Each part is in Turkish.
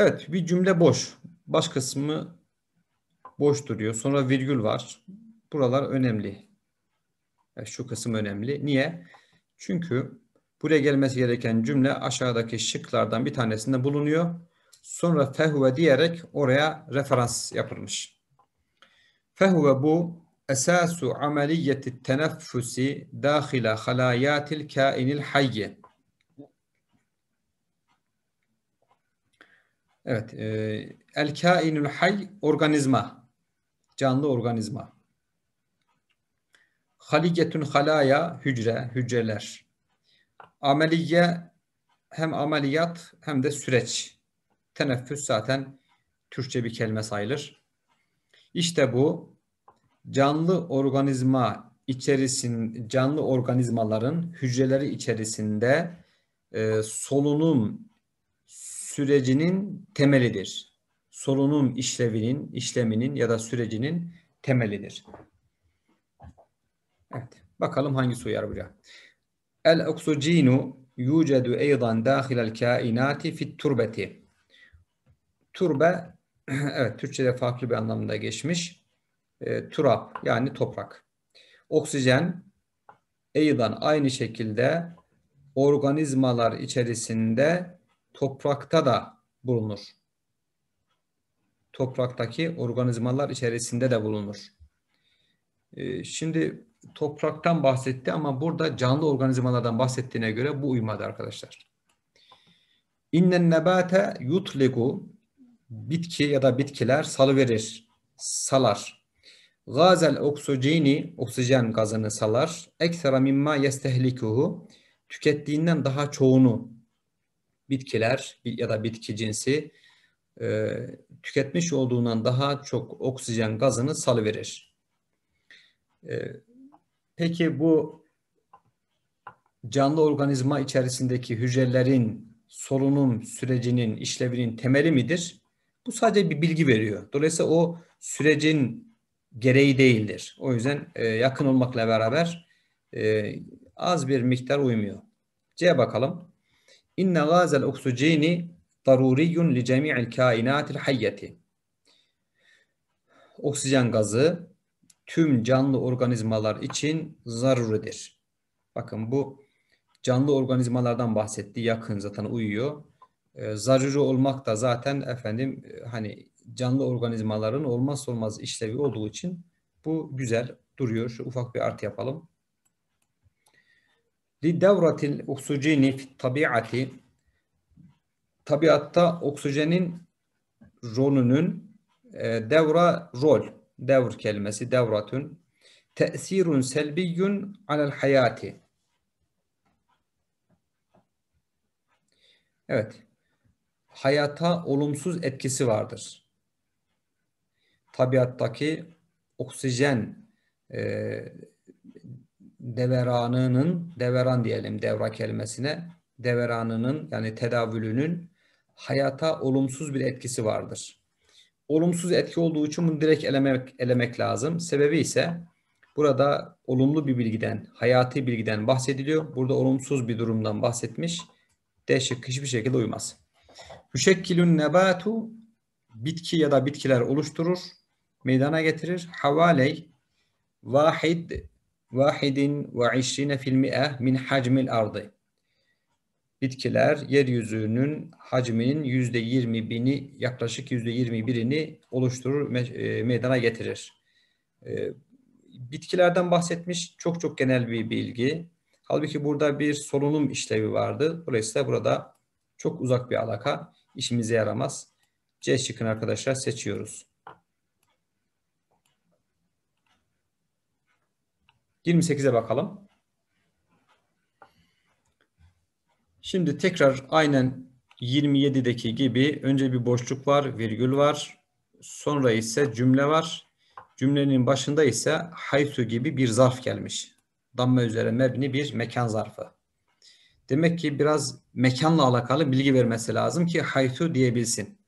Evet bir cümle boş. Baş kısmı boş duruyor. Sonra virgül var. Buralar önemli. Yani e, şu kısım önemli. Niye? Çünkü buraya gelmesi gereken cümle aşağıdaki şıklardan bir tanesinde bulunuyor. Sonra fehve diyerek oraya referans yapılmış. Fehve bu esasu ameliyeti teneffüsi dahila halayatil kainil hayye. Evet. E, el kainul hay organizma. Canlı organizma. Haliketun halaya hücre, hücreler. Ameliye hem ameliyat hem de süreç. Teneffüs zaten Türkçe bir kelime sayılır. İşte bu canlı organizma içerisin canlı organizmaların hücreleri içerisinde e, solunum sürecinin temelidir. solunum işlevinin, işleminin ya da sürecinin temelidir. Evet. Bakalım hangisi uyar buraya. El oksijinu yucedu eydan dahil el kainati fit turbeti. Turbe evet Türkçe'de farklı bir anlamda geçmiş. E, ee, turap yani toprak. Oksijen eydan aynı şekilde organizmalar içerisinde toprakta da bulunur. Topraktaki organizmalar içerisinde de bulunur. Ee, şimdi topraktan bahsetti ama burada canlı organizmalardan bahsettiğine göre bu uymadı arkadaşlar. İnnen nebate yutligu bitki ya da bitkiler salıverir, salar. Gazel oksijeni, oksijen gazını salar. Ekstra mimma yestehlikuhu tükettiğinden daha çoğunu bitkiler ya da bitki cinsi e, tüketmiş olduğundan daha çok oksijen gazını salıverir. E, peki bu canlı organizma içerisindeki hücrelerin solunum sürecinin işlevinin temeli midir? Bu sadece bir bilgi veriyor. Dolayısıyla o sürecin gereği değildir. O yüzden e, yakın olmakla beraber az bir miktar uymuyor. C'ye bakalım. İnne gazal oksijeni daruriyyun li cemi'il kainatil hayyeti. Oksijen gazı tüm canlı organizmalar için zaruridir. Bakın bu canlı organizmalardan bahsetti. Yakın zaten uyuyor. Ee, zaruri olmak da zaten efendim e, hani canlı organizmaların olmazsa olmaz işlevi olduğu için bu güzel duruyor. Şu ufak bir artı yapalım. Lidevratil oksijeni tabiati tabiatta oksijenin rolünün e, devra rol devr kelimesi devratun tesirun selbiyun alel hayati Evet. Hayata olumsuz etkisi vardır. Tabiattaki oksijen e, deveranının, deveran diyelim devra kelimesine, deveranının yani tedavülünün hayata olumsuz bir etkisi vardır. Olumsuz etki olduğu için bunu direkt elemek, elemek lazım. Sebebi ise burada olumlu bir bilgiden, hayati bilgiden bahsediliyor. Burada olumsuz bir durumdan bahsetmiş. D şıkkı hiçbir şekilde uymaz. Müşekkilün nebatu bitki ya da bitkiler oluşturur, meydana getirir. Havaley vahid vahidin ve işrine fil mi'e min hacmil ardı. Bitkiler yeryüzünün hacminin yüzde yirmi bini yaklaşık yüzde yirmi birini oluşturur, e, meydana getirir. E, bitkilerden bahsetmiş çok çok genel bir bilgi. Halbuki burada bir solunum işlevi vardı. Dolayısıyla burada çok uzak bir alaka işimize yaramaz. C şıkkını arkadaşlar seçiyoruz. 28'e bakalım. Şimdi tekrar aynen 27'deki gibi önce bir boşluk var, virgül var. Sonra ise cümle var. Cümlenin başında ise haytu gibi bir zarf gelmiş. Damma üzere mebni bir mekan zarfı. Demek ki biraz mekanla alakalı bilgi vermesi lazım ki haytu diyebilsin.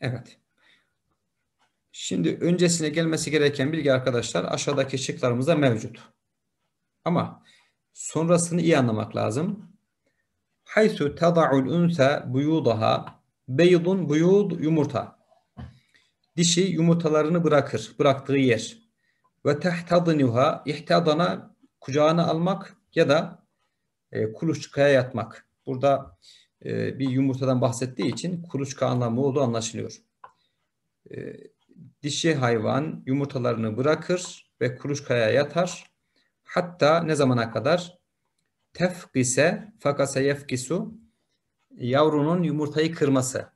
Evet. Şimdi öncesine gelmesi gereken bilgi arkadaşlar aşağıdaki şıklarımızda mevcut. Ama sonrasını iyi anlamak lazım. Haysu tada'ul unsa buyudaha beydun buyud yumurta. Dişi yumurtalarını bırakır, bıraktığı yer. Ve tehtadniha ihtadana kucağına almak ya da e, kuluçkaya yatmak. Burada e, bir yumurtadan bahsettiği için kuluçka anlamı olduğu anlaşılıyor. E, dişi hayvan yumurtalarını bırakır ve kuruşkaya yatar. Hatta ne zamana kadar? Tefkise fakase yefkisu yavrunun yumurtayı kırması.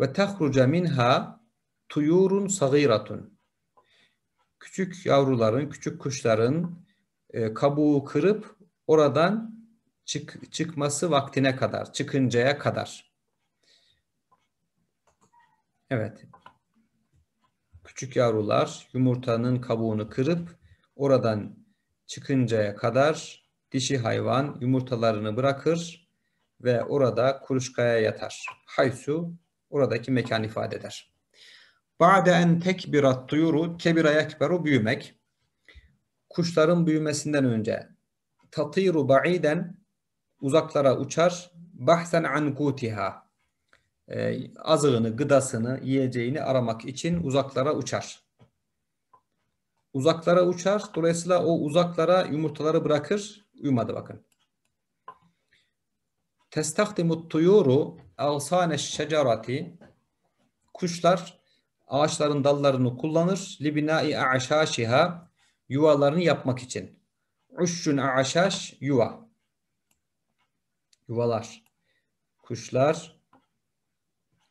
Ve tehruca minha tuyurun sagiratun. Küçük yavruların, küçük kuşların e, kabuğu kırıp oradan çık, çıkması vaktine kadar, çıkıncaya kadar. Evet küçük yavrular yumurtanın kabuğunu kırıp oradan çıkıncaya kadar dişi hayvan yumurtalarını bırakır ve orada kuruşkaya yatar. Haysu oradaki mekan ifade eder. Ba'de en tekbirat tuyuru kebira yekberu büyümek. Kuşların büyümesinden önce tatiru ba'iden uzaklara uçar bahsen an gutiha e, azığını, gıdasını, yiyeceğini aramak için uzaklara uçar. Uzaklara uçar. Dolayısıyla o uzaklara yumurtaları bırakır. Uyumadı bakın. Testahdimu tuyuru alsane şecerati Kuşlar ağaçların dallarını kullanır. Libinai aşaşiha yuvalarını yapmak için. Uşşun aşaş yuva. Yuvalar. Kuşlar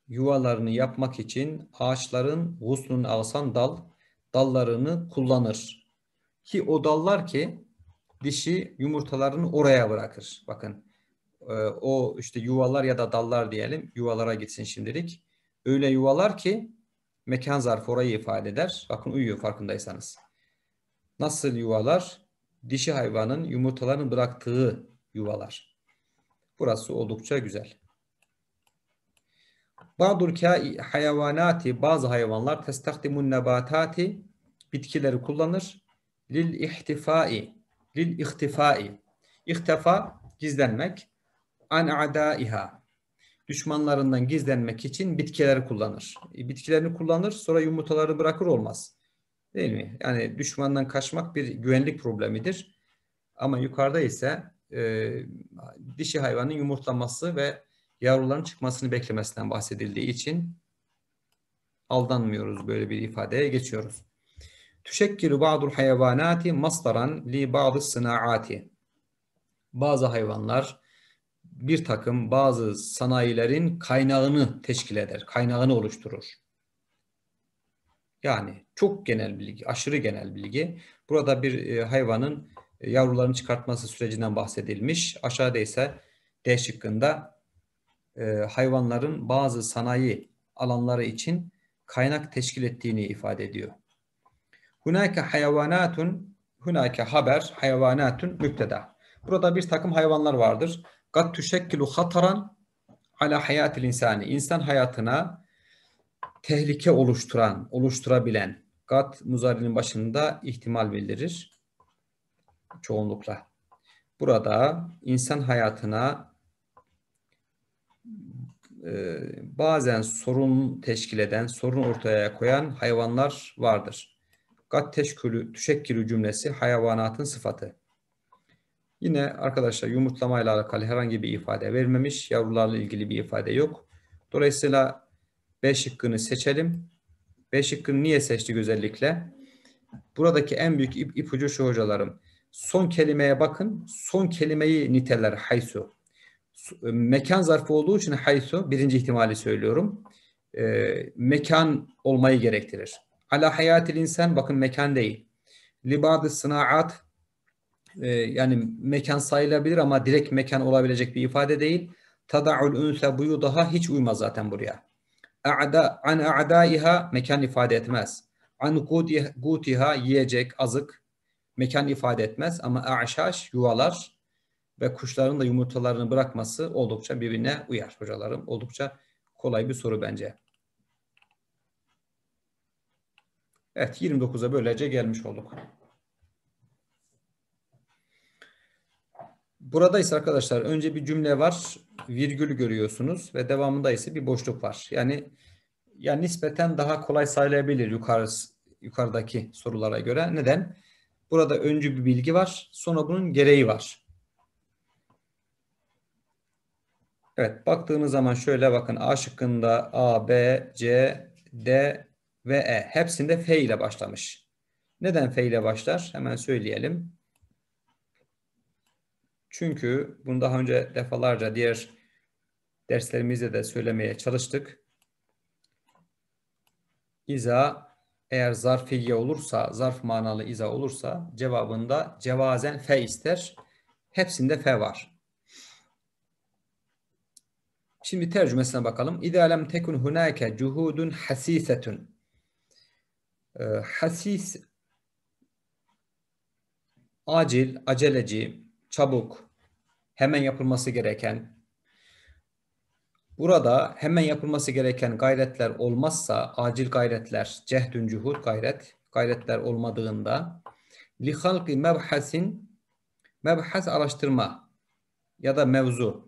yuvalarını yapmak için ağaçların guslun ağsan dal dallarını kullanır. Ki o dallar ki dişi yumurtalarını oraya bırakır. Bakın e, o işte yuvalar ya da dallar diyelim yuvalara gitsin şimdilik. Öyle yuvalar ki mekan zarfı orayı ifade eder. Bakın uyuyor farkındaysanız. Nasıl yuvalar? Dişi hayvanın yumurtalarını bıraktığı yuvalar. Burası oldukça güzel. Ba'dur hayvanatı, bazı hayvanlar testahdimun nebatati bitkileri kullanır. Lil ihtifai lil ihtifai ihtifa gizlenmek an adaiha düşmanlarından gizlenmek için bitkileri kullanır. E, bitkilerini kullanır sonra yumurtaları bırakır olmaz. Değil mi? Yani düşmandan kaçmak bir güvenlik problemidir. Ama yukarıda ise e, dişi hayvanın yumurtlaması ve yavruların çıkmasını beklemesinden bahsedildiği için aldanmıyoruz böyle bir ifadeye geçiyoruz. Tüşekkiru ba'dul hayvanati masdaran li ba'dı sınaati. Bazı hayvanlar bir takım bazı sanayilerin kaynağını teşkil eder, kaynağını oluşturur. Yani çok genel bilgi, aşırı genel bilgi. Burada bir e, hayvanın e, yavrularını çıkartması sürecinden bahsedilmiş. Aşağıda ise D şıkkında e, hayvanların bazı sanayi alanları için kaynak teşkil ettiğini ifade ediyor. Hunake hayvanatun hunake haber hayvanatun mükteda. Burada bir takım hayvanlar vardır. Gat tüşekkilu hataran ala hayatil insani. İnsan hayatına tehlike oluşturan, oluşturabilen gat muzarinin başında ihtimal bildirir çoğunlukla. Burada insan hayatına ee, bazen sorun teşkil eden, sorun ortaya koyan hayvanlar vardır. Gat teşkülü, tüşekkülü cümlesi hayvanatın sıfatı. Yine arkadaşlar yumurtlamayla alakalı herhangi bir ifade vermemiş. Yavrularla ilgili bir ifade yok. Dolayısıyla B şıkkını seçelim. B şıkkını niye seçti özellikle? Buradaki en büyük ipucu şu hocalarım. Son kelimeye bakın. Son kelimeyi niteler haysu. E, mekan zarfı olduğu için haysu birinci ihtimali söylüyorum. E, mekan olmayı gerektirir. Ala hayatil insan bakın mekan değil. Libadı sınaat e, yani mekan sayılabilir ama direkt mekan olabilecek bir ifade değil. Tada'ul ünse buyu daha hiç uymaz zaten buraya. A'da, an a'daiha mekan ifade etmez. An gutiha yiyecek, azık mekan ifade etmez ama a'şaş yuvalar ve kuşların da yumurtalarını bırakması oldukça birbirine uyar hocalarım. Oldukça kolay bir soru bence. Evet 29'a böylece gelmiş olduk. Buradayız arkadaşlar önce bir cümle var virgül görüyorsunuz ve devamında ise bir boşluk var. Yani yani nispeten daha kolay sayılabilir yukarısı, yukarıdaki sorulara göre. Neden? Burada öncü bir bilgi var sonra bunun gereği var. Evet baktığınız zaman şöyle bakın A şıkkında A, B, C, D ve E hepsinde F ile başlamış. Neden F ile başlar? Hemen söyleyelim. Çünkü bunu daha önce defalarca diğer derslerimizde de söylemeye çalıştık. İza eğer zarfiye olursa, zarf manalı iza olursa cevabında cevazen f ister. Hepsinde f var. Şimdi tercümesine bakalım. İza lem tekun hunake cuhudun hasisetun. Ee, Hasis acil, aceleci, çabuk, hemen yapılması gereken Burada hemen yapılması gereken gayretler olmazsa acil gayretler, cehdün cuhud gayret, gayretler olmadığında li halki mebhasin mebhas araştırma ya da mevzu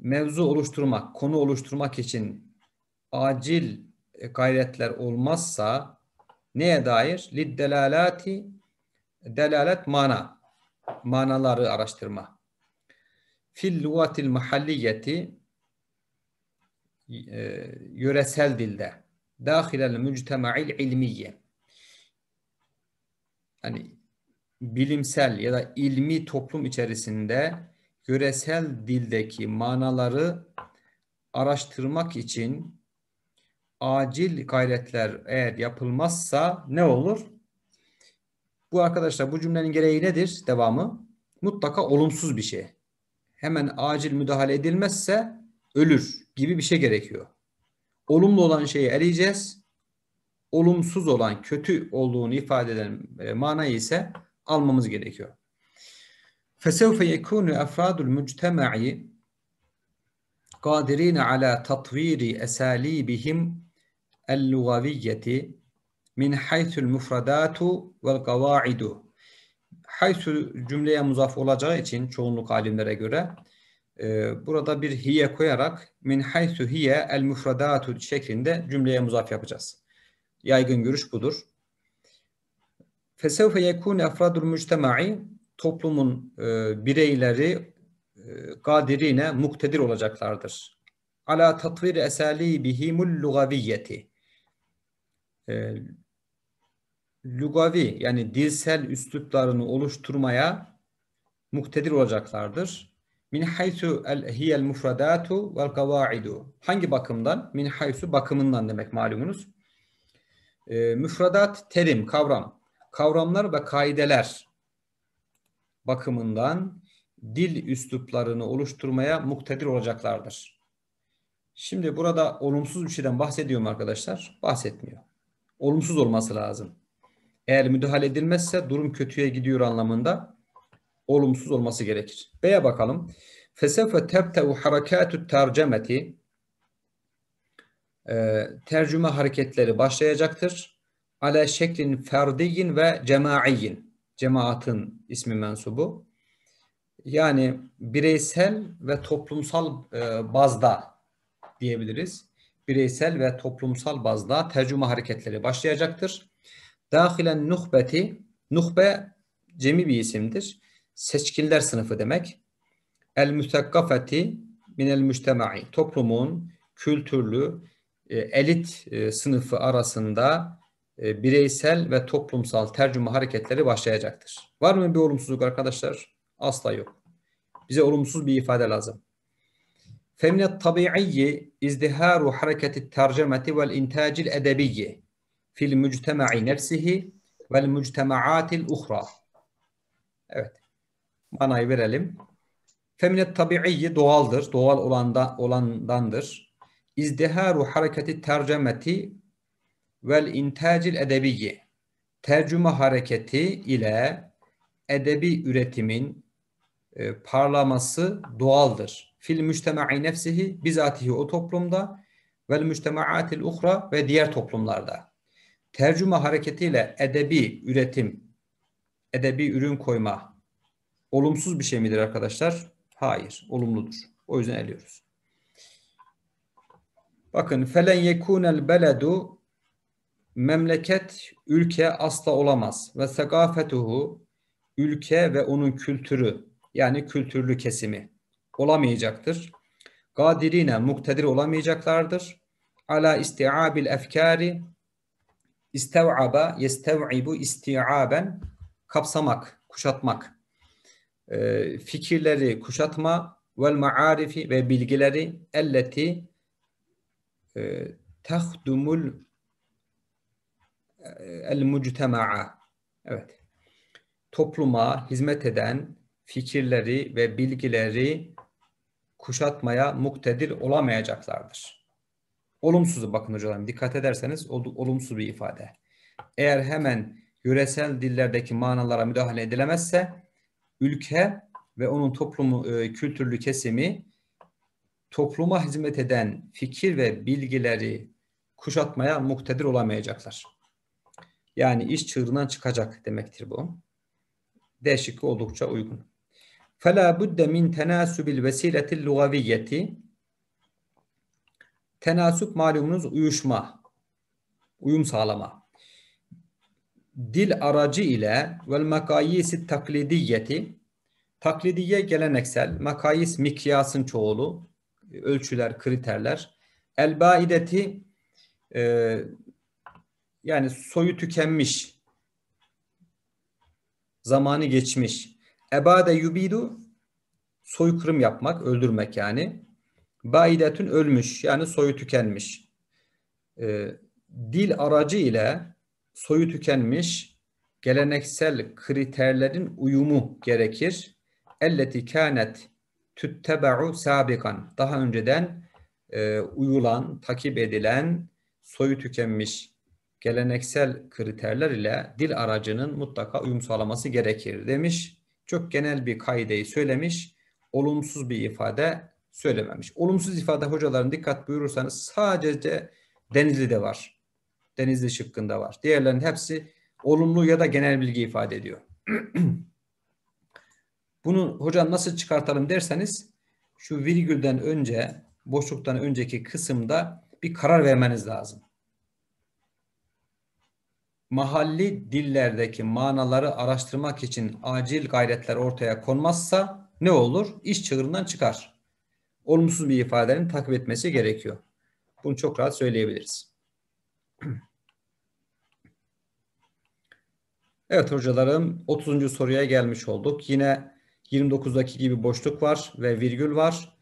mevzu oluşturmak, konu oluşturmak için acil e, gayretler olmazsa neye dair? Liddelalati delalet mana manaları araştırma. Fil lugatil mahalliyeti e, yöresel dilde dahilel müctema'il ilmiye yani bilimsel ya da ilmi toplum içerisinde yöresel dildeki manaları araştırmak için acil gayretler eğer yapılmazsa ne olur? Bu arkadaşlar bu cümlenin gereği nedir? Devamı mutlaka olumsuz bir şey. Hemen acil müdahale edilmezse ölür gibi bir şey gerekiyor. Olumlu olan şeyi eleyeceğiz. Olumsuz olan, kötü olduğunu ifade eden e, manayı ise almamız gerekiyor. فسوف يكون أفراد المجتمع قادرين على تطوير أساليبهم اللغوية من حيث المفردات والقواعد haysu cümleye muzaf olacağı için çoğunluk alimlere göre e, burada bir hiye koyarak min haysu hiye el müfredatu şeklinde cümleye muzaf yapacağız. Yaygın görüş budur. Fesevfe yekûne afradul müctemai toplumun e, bireyleri e, kadirine muktedir olacaklardır. Ala tatvir esalibihimul lugaviyeti. E, lugavi yani dilsel üsluplarını oluşturmaya muktedir olacaklardır. Min haysu el hiyel mufradatu vel kavaidu. Hangi bakımdan? Min haysu bakımından demek malumunuz. E, müfredat terim, kavram. Kavramlar ve kaideler bakımından dil üsluplarını oluşturmaya muktedir olacaklardır. Şimdi burada olumsuz bir şeyden bahsediyorum arkadaşlar. Bahsetmiyor. Olumsuz olması lazım. Eğer müdahale edilmezse durum kötüye gidiyor anlamında olumsuz olması gerekir. B'ye bakalım. Fesefe tebte'u harekatü tercemeti ee, tercüme hareketleri başlayacaktır. Ale şeklin ferdiyin ve cemaiyin cemaatın ismi mensubu. Yani bireysel ve toplumsal e, bazda diyebiliriz. Bireysel ve toplumsal bazda tercüme hareketleri başlayacaktır. Dahilen nuhbeti, nuhbe cemi bir isimdir. Seçkinler sınıfı demek. El mütekkafeti minel müçtemai. Toplumun kültürlü, e, elit e, sınıfı arasında e, bireysel ve toplumsal tercüme hareketleri başlayacaktır. Var mı bir olumsuzluk arkadaşlar? Asla yok. Bize olumsuz bir ifade lazım. فَمِنَ الطَّبِعِيِّ اِزْدِهَارُ حَرَكَةِ التَّرْجَمَةِ وَالْاِنْتَاجِ الْاَدَبِيِّ فِي الْمُجْتَمَعِ نَفْسِهِ وَالْمُجْتَمَعَاتِ الْاُخْرَى Evet. Manayı verelim. Feminet tabiiyyi doğaldır. Doğal olanda, olandandır. İzdiharu hareketi tercemeti vel intacil edebiyyi tercüme hareketi ile edebi üretimin e, parlaması doğaldır. Fil müçtema'i nefsihi bizatihi o toplumda vel müçtemaatil uhra ve diğer toplumlarda. Tercüme hareketiyle edebi üretim, edebi ürün koyma olumsuz bir şey midir arkadaşlar? Hayır, olumludur. O yüzden eliyoruz. Bakın felen yekunel beledu memleket ülke asla olamaz ve segafetuhu ülke ve onun kültürü yani kültürlü kesimi olamayacaktır. Gadirine muktedir olamayacaklardır. Ala isti'abil efkari istev'aba yestev'ibu isti'aben kapsamak, kuşatmak. E, fikirleri kuşatma vel maarifi ve bilgileri elleti e, tahdumul ee, el muctema'a evet topluma hizmet eden fikirleri ve bilgileri kuşatmaya muktedir olamayacaklardır. Olumsuzu bakın hocam dikkat ederseniz olumsuz bir ifade. Eğer hemen yöresel dillerdeki manalara müdahale edilemezse ülke ve onun toplumu e, kültürlü kesimi topluma hizmet eden fikir ve bilgileri kuşatmaya muktedir olamayacaklar. Yani iş çığırından çıkacak demektir bu. Değişik oldukça uygun. فَلَا بُدَّ مِنْ تَنَاسُبِ الْوَسِيلَةِ اللُغَوِيَّةِ Tenasup malumunuz uyuşma, uyum sağlama. Dil aracı ile vel makayisi taklidiyeti taklidiye geleneksel, makayis mikyasın çoğulu, ölçüler, kriterler. El e, yani soyu tükenmiş. Zamanı geçmiş. Ebade yubidu soykırım yapmak, öldürmek yani. Baidetün ölmüş yani soyu tükenmiş. Ee, dil aracı ile soyu tükenmiş geleneksel kriterlerin uyumu gerekir. Elleti kânet tüttebe'u sabikan. Daha önceden e, uyulan, takip edilen soyu tükenmiş geleneksel kriterler ile dil aracının mutlaka uyum sağlaması gerekir demiş. Çok genel bir kaideyi söylemiş. Olumsuz bir ifade söylememiş. Olumsuz ifade hocaların dikkat buyurursanız sadece Denizli'de var. Denizli şıkkında var. Diğerlerin hepsi olumlu ya da genel bilgi ifade ediyor. Bunu hocam nasıl çıkartalım derseniz şu virgülden önce boşluktan önceki kısımda bir karar vermeniz lazım mahalli dillerdeki manaları araştırmak için acil gayretler ortaya konmazsa ne olur? İş çığırından çıkar. Olumsuz bir ifadenin takip etmesi gerekiyor. Bunu çok rahat söyleyebiliriz. Evet hocalarım 30. soruya gelmiş olduk. Yine 29'daki gibi boşluk var ve virgül var.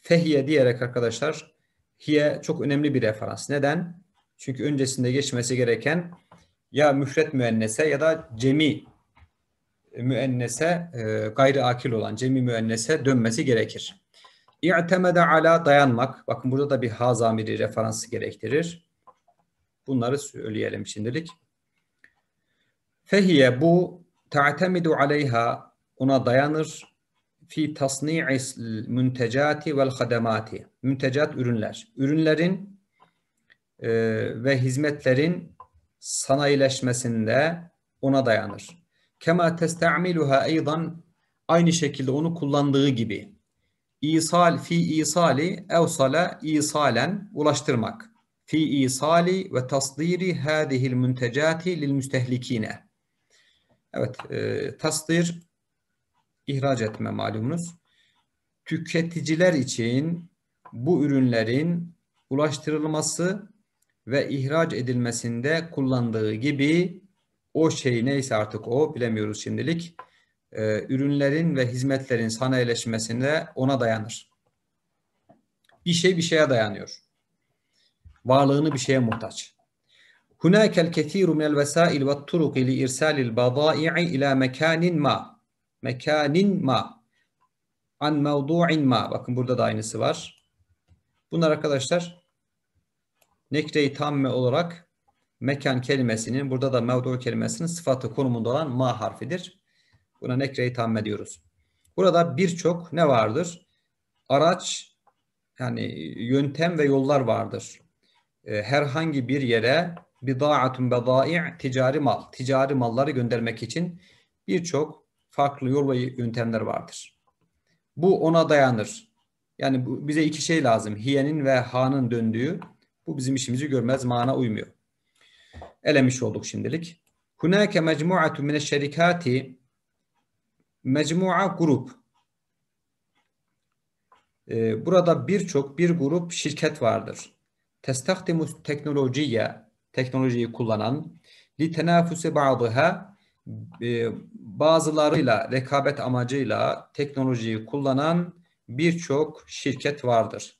Fehiye diyerek arkadaşlar hiye çok önemli bir referans. Neden? Çünkü öncesinde geçmesi gereken ya müfret müennese ya da cemi müennese e, gayri akil olan cemi müennese dönmesi gerekir. İ'temede ala dayanmak. Bakın burada da bir ha zamiri referansı gerektirir. Bunları söyleyelim şimdilik. Fehiye bu ta'temidu aleyha ona dayanır fi tasni'i müntecati vel hademati. Müntecat ürünler. Ürünlerin e, ve hizmetlerin sanayileşmesinde ona dayanır. Kema testamiluha eydan aynı şekilde onu kullandığı gibi. İsal fi isali evsala isalen ulaştırmak. Fi isali ve tasdiri hadihil müntecati lil müstehlikine. Evet, e, tasdir ihraç etme malumunuz. Tüketiciler için bu ürünlerin ulaştırılması ve ihraç edilmesinde kullandığı gibi o şey neyse artık o bilemiyoruz şimdilik. E, ürünlerin ve hizmetlerin sanayileşmesinde ona dayanır. Bir şey bir şeye dayanıyor. Varlığını bir şeye muhtaç. هناك الكثير من الوسائل والطرق لإرسال البضائع إلى مكان ما مكان ما عن موضوع ما bakın burada da aynısı var. Bunlar arkadaşlar Nekre-i tamme olarak mekan kelimesinin, burada da mevdu kelimesinin sıfatı konumunda olan ma harfidir. Buna nekre-i tamme diyoruz. Burada birçok ne vardır? Araç, yani yöntem ve yollar vardır. Ee, herhangi bir yere bidaatun bedai' ticari mal, ticari malları göndermek için birçok farklı yol ve yöntemler vardır. Bu ona dayanır. Yani bize iki şey lazım. Hiyenin ve hanın döndüğü bu bizim işimizi görmez, mana uymuyor. Elemiş olduk şimdilik. Hunake mecmu'atu mine şerikati mecmu'a grup. Ee, burada birçok bir grup şirket vardır. Testahdimus teknolojiye teknolojiyi kullanan li tenafuse ba'dıha e, bazılarıyla rekabet amacıyla teknolojiyi kullanan birçok şirket vardır.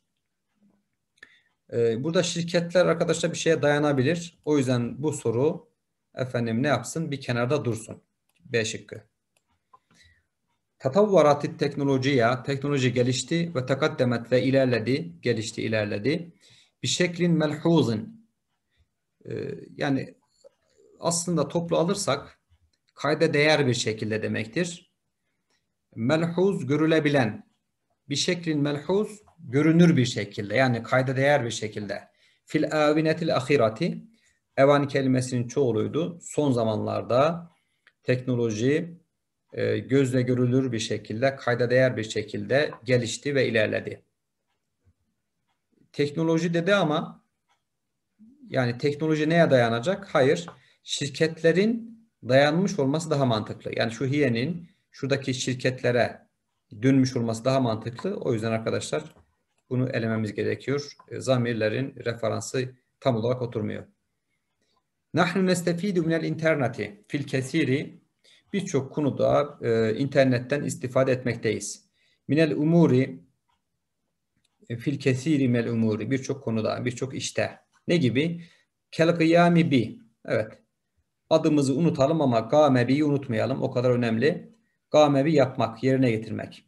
Ee, burada şirketler arkadaşlar bir şeye dayanabilir. O yüzden bu soru efendim ne yapsın? Bir kenarda dursun. B şıkkı. Tatavvaratit teknolojiye, teknoloji gelişti ve takaddemet ve ilerledi, gelişti ilerledi. Bir şeklin melhuzun. Ee, yani aslında toplu alırsak kayda değer bir şekilde demektir. Melhuz görülebilen. Bir şeklin melhuz görünür bir şekilde yani kayda değer bir şekilde fil avinetil ahirati evan kelimesinin çoğuluydu. Son zamanlarda teknoloji e, gözle görülür bir şekilde, kayda değer bir şekilde gelişti ve ilerledi. Teknoloji dedi ama yani teknoloji neye dayanacak? Hayır. Şirketlerin dayanmış olması daha mantıklı. Yani şu hiyenin şuradaki şirketlere dönmüş olması daha mantıklı. O yüzden arkadaşlar bunu elememiz gerekiyor. E, zamirlerin referansı tam olarak oturmuyor. Nahnu nestefidu minel interneti fil kesiri birçok konuda e, internetten istifade etmekteyiz. Minel umuri e, fil kesiri minel umuri birçok konuda, birçok işte. Ne gibi? Kel kıyami bi. Evet. Adımızı unutalım ama gamebi'yi unutmayalım. O kadar önemli. Gamebi yapmak, yerine getirmek.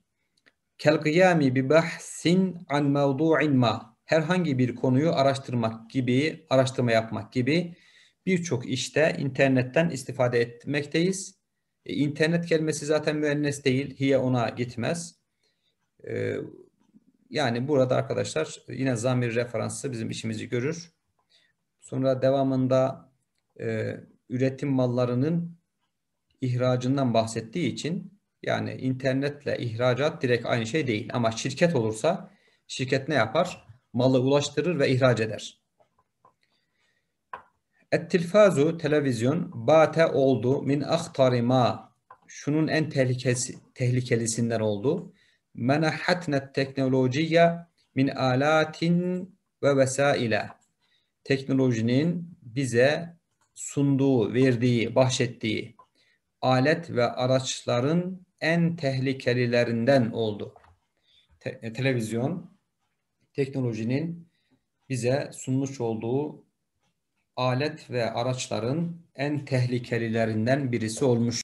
Kelgiyami kıyami bi bahsin an mevdu'in ma. Herhangi bir konuyu araştırmak gibi, araştırma yapmak gibi birçok işte internetten istifade etmekteyiz. E, internet kelimesi zaten müennes değil. Hiye ona gitmez. E, yani burada arkadaşlar yine zamir referansı bizim işimizi görür. Sonra devamında e, üretim mallarının ihracından bahsettiği için yani internetle ihracat direkt aynı şey değil. Ama şirket olursa şirket ne yapar? Malı ulaştırır ve ihraç eder. Ettilfazu televizyon bate oldu min ahtarima şunun en tehlikesi, tehlikelisinden oldu. Menahatnet teknolojiye min alatin ve vesaile. Teknolojinin bize sunduğu, verdiği, bahşettiği alet ve araçların en tehlikelilerinden oldu. Te e, televizyon teknolojinin bize sunmuş olduğu alet ve araçların en tehlikelilerinden birisi olmuş.